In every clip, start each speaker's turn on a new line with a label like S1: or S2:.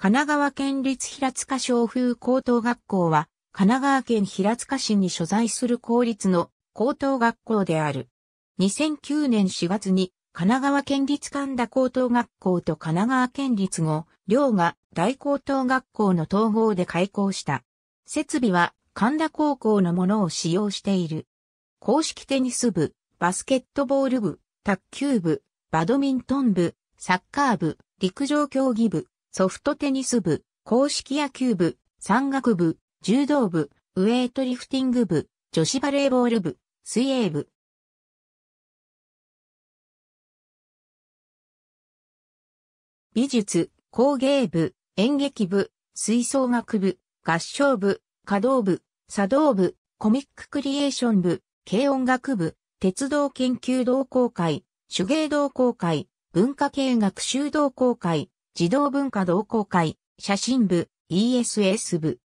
S1: 神奈川県立平塚小風高等学校は、神奈川県平塚市に所在する公立の高等学校である。2009年4月に、神奈川県立神田高等学校と神奈川県立後、両が大高等学校の統合で開校した。設備は神田高校のものを使用している。公式テニス部、バスケットボール部、卓球部、バドミントン部、サッカー部、陸上競技部、ソフトテニス部、公式野球部、山岳部、柔道部、ウエイトリフティング部、女子バレーボール部、水泳部。美術、工芸部、演劇部、吹奏楽部、合唱部、華道部、茶道部、コミッククリエーション部、軽音楽部、鉄道研究同好会、手芸同好会、文化系学習同好会、児童文化同好会、写真部、ESS 部。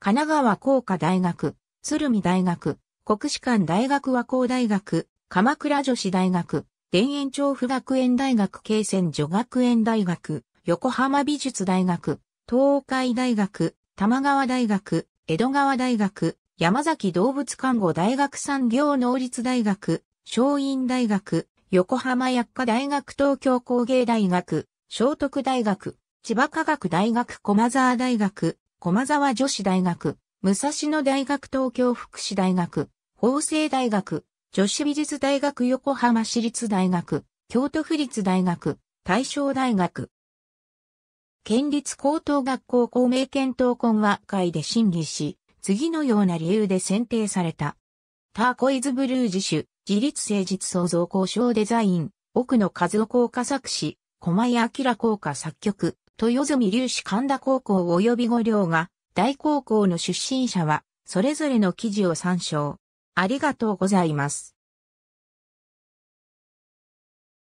S1: 神奈川工科大学、鶴見大学、国士舘大学和光大学、鎌倉女子大学、田園調布学園大学慶泉女学園大学、横浜美術大学、東海大学、玉川大学、江戸川大学、山崎動物看護大学産業能率大学、松陰大学、横浜薬科大学東京工芸大学、聖徳大学、千葉科学大学駒沢大学、駒沢女子大学、武蔵野大学東京福祉大学、法政大学、女子美術大学横浜市立大学、京都府立大学、大正大学。県立高等学校公明検討懇話会で審議し、次のような理由で選定された。ターコイズブルー自主、自立誠実創造交渉デザイン、奥野和夫効果作詞、駒井明効か作曲、豊住隆史神田高校及び五両が、大高校の出身者は、それぞれの記事を参照。ありがとうございます。